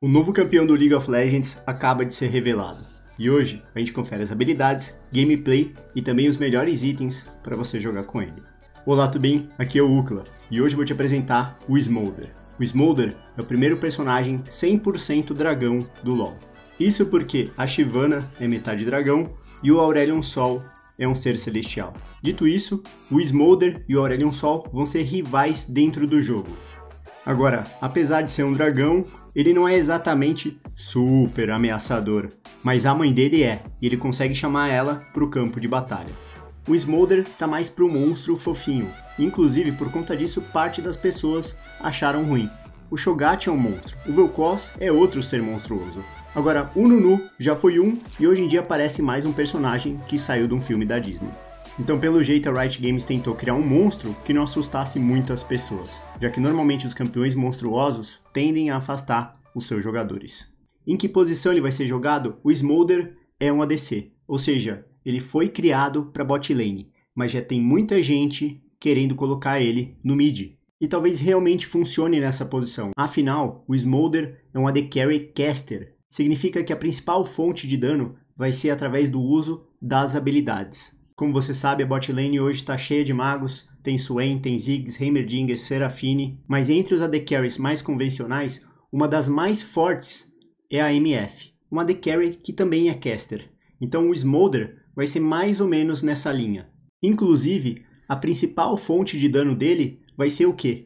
O novo campeão do League of Legends acaba de ser revelado. E hoje a gente confere as habilidades, gameplay e também os melhores itens para você jogar com ele. Olá, tudo bem? Aqui é o Ukla e hoje vou te apresentar o Smolder. O Smolder é o primeiro personagem 100% dragão do LoL. Isso porque a Shyvana é metade dragão e o Aurelion Sol é um ser celestial. Dito isso, o Smolder e o Aurelion Sol vão ser rivais dentro do jogo, Agora, apesar de ser um dragão, ele não é exatamente super ameaçador, mas a mãe dele é, e ele consegue chamar ela para o campo de batalha. O Smolder tá mais pro monstro fofinho, inclusive por conta disso parte das pessoas acharam ruim. O Shogat é um monstro, o Vel'Koz é outro ser monstruoso. Agora, o Nunu já foi um e hoje em dia parece mais um personagem que saiu de um filme da Disney. Então, pelo jeito, a Riot Games tentou criar um monstro que não assustasse muito as pessoas, já que normalmente os campeões monstruosos tendem a afastar os seus jogadores. Em que posição ele vai ser jogado? O Smolder é um ADC, ou seja, ele foi criado para bot lane, mas já tem muita gente querendo colocar ele no mid. E talvez realmente funcione nessa posição. Afinal, o Smolder é um AD Carry Caster. Significa que a principal fonte de dano vai ser através do uso das habilidades. Como você sabe, a botlane hoje está cheia de magos, tem Swain, tem Ziggs, Heimerdinger, Serafine, mas entre os AD Carries mais convencionais, uma das mais fortes é a MF, uma AD Carry que também é caster. Então o Smolder vai ser mais ou menos nessa linha. Inclusive, a principal fonte de dano dele vai ser o quê?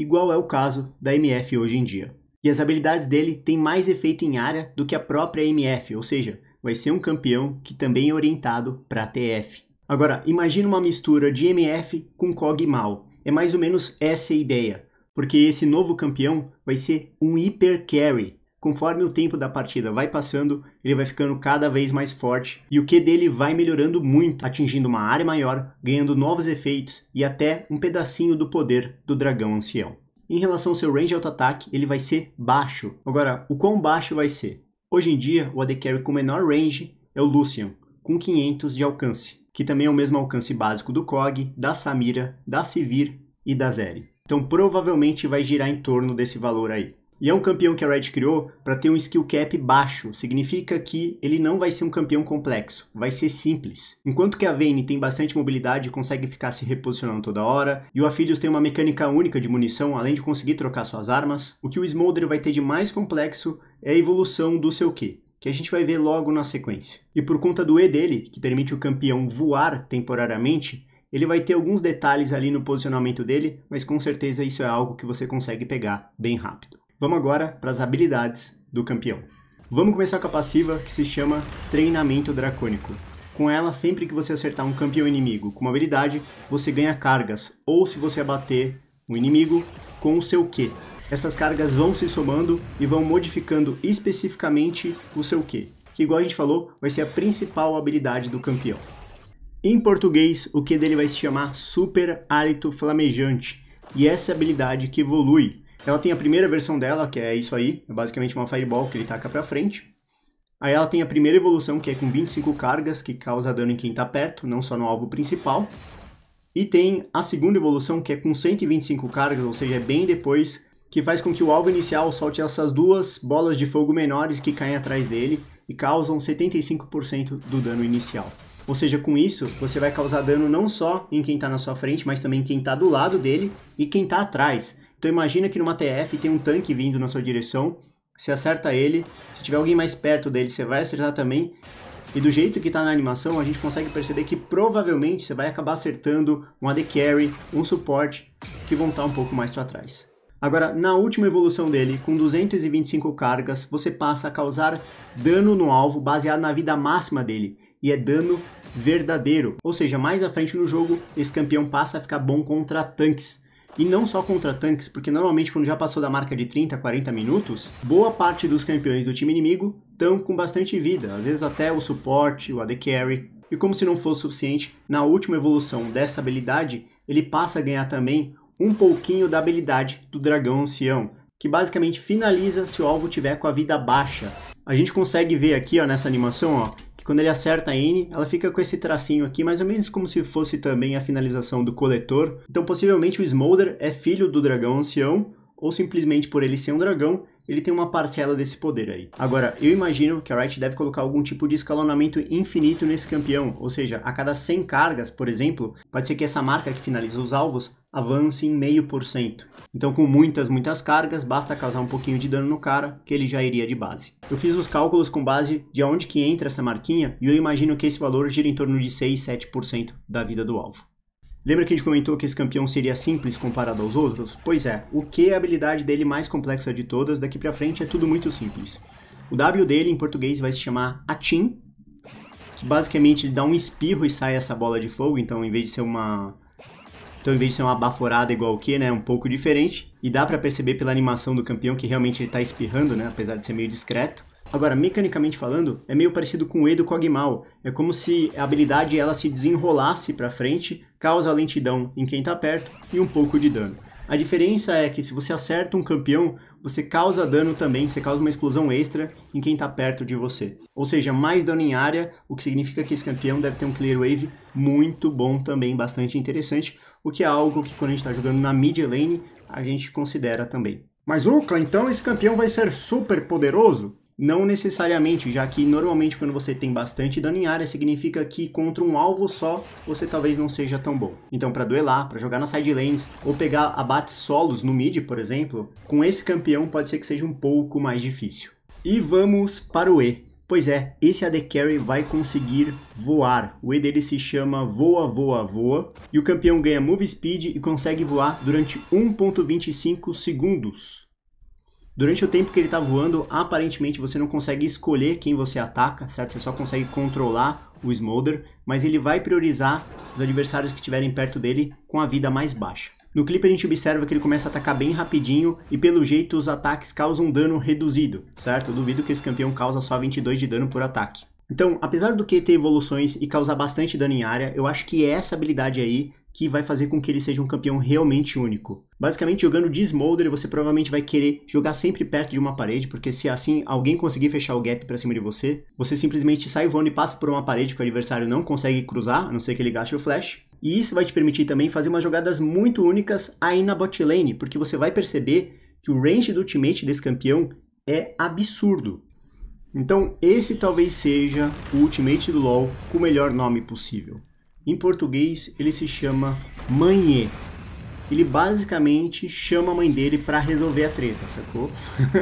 igual é o caso da MF hoje em dia. E as habilidades dele têm mais efeito em área do que a própria MF, ou seja, vai ser um campeão que também é orientado para TF. Agora, imagina uma mistura de MF com COG mal. É mais ou menos essa a ideia, porque esse novo campeão vai ser um hiper carry. Conforme o tempo da partida vai passando, ele vai ficando cada vez mais forte e o Q dele vai melhorando muito, atingindo uma área maior, ganhando novos efeitos e até um pedacinho do poder do dragão ancião. Em relação ao seu range auto-ataque, ele vai ser baixo. Agora, o quão baixo vai ser? Hoje em dia, o AD Carry com menor range é o Lucian, com 500 de alcance, que também é o mesmo alcance básico do COG, da Samira, da Sivir e da Zeri. Então provavelmente vai girar em torno desse valor aí. E é um campeão que a Red criou para ter um skill cap baixo, significa que ele não vai ser um campeão complexo, vai ser simples. Enquanto que a Vayne tem bastante mobilidade e consegue ficar se reposicionando toda hora, e o Afilius tem uma mecânica única de munição, além de conseguir trocar suas armas, o que o Smolder vai ter de mais complexo é a evolução do seu Q, que a gente vai ver logo na sequência. E por conta do E dele, que permite o campeão voar temporariamente, ele vai ter alguns detalhes ali no posicionamento dele, mas com certeza isso é algo que você consegue pegar bem rápido. Vamos agora para as habilidades do campeão. Vamos começar com a passiva que se chama Treinamento Dracônico. Com ela, sempre que você acertar um campeão inimigo com uma habilidade, você ganha cargas, ou se você abater um inimigo com o seu Q. Essas cargas vão se somando e vão modificando especificamente o seu Q, que igual a gente falou, vai ser a principal habilidade do campeão. Em português, o Q dele vai se chamar Super Hálito Flamejante, e essa é habilidade que evolui ela tem a primeira versão dela, que é isso aí, é basicamente uma fireball que ele taca pra frente. Aí ela tem a primeira evolução, que é com 25 cargas, que causa dano em quem tá perto, não só no alvo principal. E tem a segunda evolução, que é com 125 cargas, ou seja, é bem depois, que faz com que o alvo inicial solte essas duas bolas de fogo menores que caem atrás dele e causam 75% do dano inicial. Ou seja, com isso, você vai causar dano não só em quem está na sua frente, mas também quem está do lado dele e quem está atrás. Então imagina que numa TF tem um tanque vindo na sua direção, você acerta ele, se tiver alguém mais perto dele, você vai acertar também. E do jeito que está na animação, a gente consegue perceber que provavelmente você vai acabar acertando um AD Carry, um suporte, que vão estar tá um pouco mais para trás. Agora, na última evolução dele, com 225 cargas, você passa a causar dano no alvo baseado na vida máxima dele, e é dano verdadeiro. Ou seja, mais à frente no jogo, esse campeão passa a ficar bom contra tanques. E não só contra tanques, porque normalmente quando já passou da marca de 30, 40 minutos, boa parte dos campeões do time inimigo estão com bastante vida, às vezes até o suporte, o AD Carry. E como se não fosse suficiente, na última evolução dessa habilidade, ele passa a ganhar também um pouquinho da habilidade do Dragão Ancião, que basicamente finaliza se o alvo tiver com a vida baixa. A gente consegue ver aqui ó, nessa animação ó, quando ele acerta a N, ela fica com esse tracinho aqui, mais ou menos como se fosse também a finalização do coletor. Então, possivelmente, o Smolder é filho do dragão ancião, ou simplesmente por ele ser um dragão, ele tem uma parcela desse poder aí. Agora, eu imagino que a Riot deve colocar algum tipo de escalonamento infinito nesse campeão, ou seja, a cada 100 cargas, por exemplo, pode ser que essa marca que finaliza os alvos avance em meio por cento. Então, com muitas, muitas cargas, basta causar um pouquinho de dano no cara, que ele já iria de base. Eu fiz os cálculos com base de onde que entra essa marquinha, e eu imagino que esse valor gira em torno de 6, 7% da vida do alvo. Lembra que a gente comentou que esse campeão seria simples comparado aos outros? Pois é, o Q é a habilidade dele mais complexa de todas, daqui pra frente é tudo muito simples. O W dele em português vai se chamar Atin, que basicamente ele dá um espirro e sai essa bola de fogo, então em vez de ser uma então, em vez de ser uma baforada igual o que, né, é um pouco diferente. E dá para perceber pela animação do campeão que realmente ele tá espirrando, né, apesar de ser meio discreto. Agora, mecanicamente falando, é meio parecido com o E do Cogmal. É como se a habilidade ela se desenrolasse para frente causa lentidão em quem está perto e um pouco de dano. A diferença é que se você acerta um campeão, você causa dano também, você causa uma explosão extra em quem está perto de você. Ou seja, mais dano em área, o que significa que esse campeão deve ter um clear wave muito bom também, bastante interessante, o que é algo que quando a gente está jogando na mid lane, a gente considera também. Mas Uka, então esse campeão vai ser super poderoso? Não necessariamente, já que normalmente quando você tem bastante dano em área, significa que contra um alvo só, você talvez não seja tão bom. Então para duelar, para jogar na side lanes, ou pegar abates solos no mid, por exemplo, com esse campeão pode ser que seja um pouco mais difícil. E vamos para o E. Pois é, esse AD Carry vai conseguir voar. O E dele se chama Voa, Voa, Voa. E o campeão ganha Move Speed e consegue voar durante 1.25 segundos. Durante o tempo que ele está voando, aparentemente você não consegue escolher quem você ataca, certo? Você só consegue controlar o Smolder, mas ele vai priorizar os adversários que estiverem perto dele com a vida mais baixa. No clipe a gente observa que ele começa a atacar bem rapidinho e pelo jeito os ataques causam dano reduzido, certo? Eu duvido que esse campeão causa só 22 de dano por ataque. Então, apesar do que ter evoluções e causar bastante dano em área, eu acho que é essa habilidade aí que vai fazer com que ele seja um campeão realmente único. Basicamente, jogando de Smolder, você provavelmente vai querer jogar sempre perto de uma parede, porque se assim alguém conseguir fechar o gap para cima de você, você simplesmente sai voando e passa por uma parede que o adversário não consegue cruzar, a não ser que ele gaste o flash. E isso vai te permitir também fazer umas jogadas muito únicas aí na bot lane, porque você vai perceber que o range do ultimate desse campeão é absurdo. Então, esse talvez seja o ultimate do LoL com o melhor nome possível. Em português, ele se chama Manhê. Ele basicamente chama a mãe dele para resolver a treta, sacou?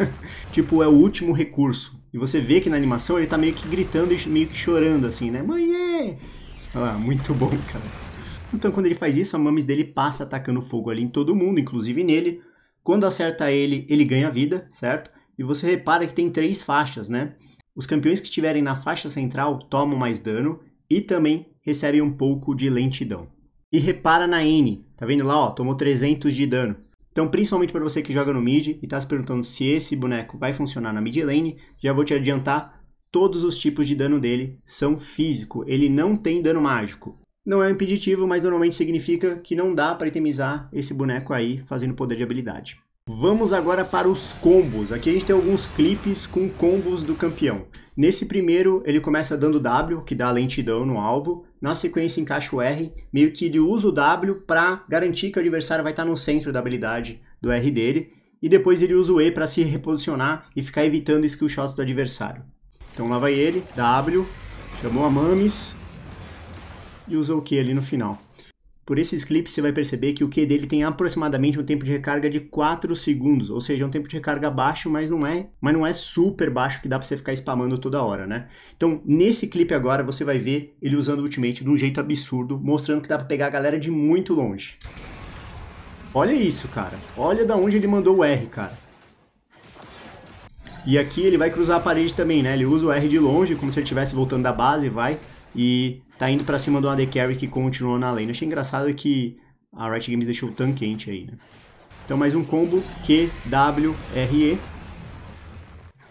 tipo, é o último recurso. E você vê que na animação ele tá meio que gritando e meio que chorando, assim, né? Manhê! Olha lá, muito bom, cara. Então, quando ele faz isso, a Mames dele passa atacando fogo ali em todo mundo, inclusive nele. Quando acerta ele, ele ganha vida, certo? E você repara que tem três faixas, né? Os campeões que estiverem na faixa central tomam mais dano, e também recebe um pouco de lentidão. E repara na N, tá vendo lá, ó, tomou 300 de dano. Então, principalmente para você que joga no mid e está se perguntando se esse boneco vai funcionar na mid lane, já vou te adiantar, todos os tipos de dano dele são físico, ele não tem dano mágico. Não é um impeditivo, mas normalmente significa que não dá para itemizar esse boneco aí fazendo poder de habilidade. Vamos agora para os combos. Aqui a gente tem alguns clipes com combos do campeão. Nesse primeiro, ele começa dando W, que dá lentidão no alvo. Na sequência, encaixa o R, meio que ele usa o W para garantir que o adversário vai estar tá no centro da habilidade do R dele. E depois ele usa o E para se reposicionar e ficar evitando skill shots do adversário. Então lá vai ele, W, chamou a Mamis e usou o Q ali no final. Por esses clipes você vai perceber que o Q dele tem aproximadamente um tempo de recarga de 4 segundos, ou seja, é um tempo de recarga baixo, mas não é, mas não é super baixo que dá para você ficar spamando toda hora, né? Então, nesse clipe agora você vai ver ele usando o ultimate de um jeito absurdo, mostrando que dá para pegar a galera de muito longe. Olha isso, cara. Olha da onde ele mandou o R, cara. E aqui ele vai cruzar a parede também, né? Ele usa o R de longe, como se ele estivesse voltando da base, vai. E tá indo para cima do AD Carry que continuou na lane. Achei engraçado que a Riot Games deixou o tan quente aí, né? Então mais um combo Q, W, R, E.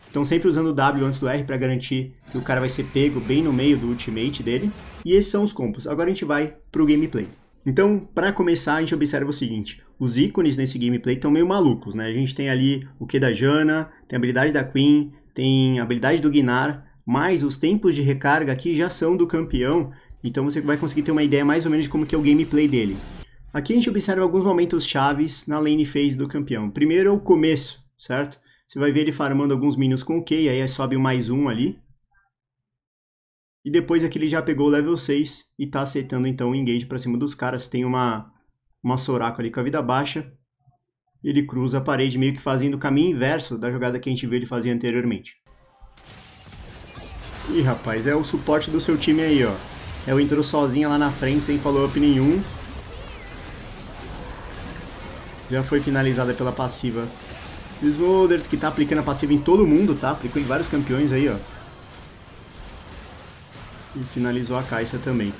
Então sempre usando o W antes do R para garantir que o cara vai ser pego bem no meio do ultimate dele. E esses são os combos. Agora a gente vai pro gameplay. Então, para começar, a gente observa o seguinte. Os ícones nesse gameplay estão meio malucos, né? A gente tem ali o Q da Jana, tem a habilidade da Queen, tem a habilidade do Gnar, mas os tempos de recarga aqui já são do campeão, então você vai conseguir ter uma ideia mais ou menos de como que é o gameplay dele. Aqui a gente observa alguns momentos chaves na lane phase do campeão. Primeiro é o começo, certo? Você vai ver ele farmando alguns minions com o Q, aí é sobe mais um ali. E depois aqui é ele já pegou o level 6 e tá acertando então o engage pra cima dos caras. Tem uma, uma Soraka ali com a vida baixa. Ele cruza a parede meio que fazendo o caminho inverso da jogada que a gente viu ele fazer anteriormente. Ih, rapaz, é o suporte do seu time aí, ó. É o entrou sozinha lá na frente, sem follow-up nenhum. Já foi finalizada pela passiva. Smolder, que tá aplicando a passiva em todo mundo, tá? Aplicou em vários campeões aí, ó. E finalizou a caixa também.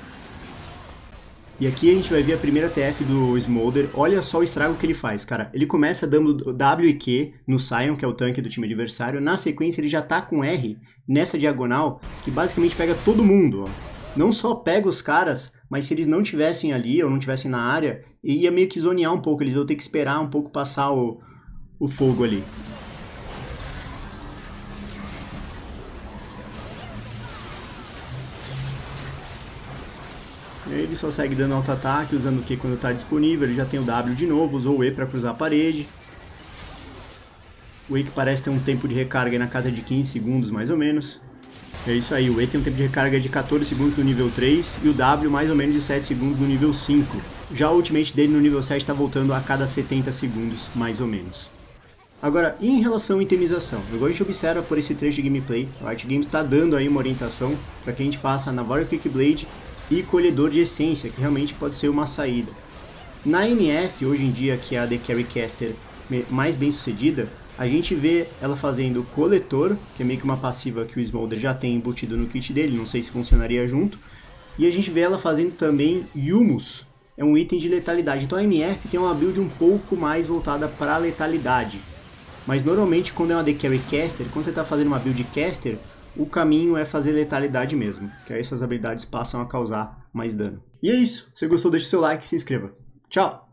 E aqui a gente vai ver a primeira TF do Smolder. Olha só o estrago que ele faz, cara. Ele começa dando W e Q no Sion, que é o tanque do time adversário. Na sequência, ele já tá com R nessa diagonal, que basicamente pega todo mundo, ó. Não só pega os caras, mas se eles não tivessem ali ou não tivessem na área, ia meio que zonear um pouco. Eles vão ter que esperar um pouco passar o, o fogo ali. Ele só segue dando auto-ataque, usando o Q quando está disponível. Ele já tem o W de novo, usou o E para cruzar a parede. O E que parece ter um tempo de recarga na casa de 15 segundos, mais ou menos. É isso aí, o E tem um tempo de recarga de 14 segundos no nível 3 e o W mais ou menos de 7 segundos no nível 5. Já o ultimate dele no nível 7 está voltando a cada 70 segundos, mais ou menos. Agora, em relação à itemização, igual a gente observa por esse trecho de gameplay, a Art Games está dando aí uma orientação para que a gente faça na Warrior Quick Blade e colhedor de essência, que realmente pode ser uma saída. Na MF, hoje em dia, que é a The Carry Caster mais bem sucedida, a gente vê ela fazendo coletor, que é meio que uma passiva que o Smolder já tem embutido no kit dele, não sei se funcionaria junto. E a gente vê ela fazendo também Humus, é um item de letalidade. Então a MF tem uma build um pouco mais voltada para letalidade. Mas normalmente quando é uma The Carry Caster, quando você está fazendo uma build caster, o caminho é fazer letalidade mesmo, que aí essas habilidades passam a causar mais dano. E é isso. Se gostou, deixa o seu like e se inscreva. Tchau!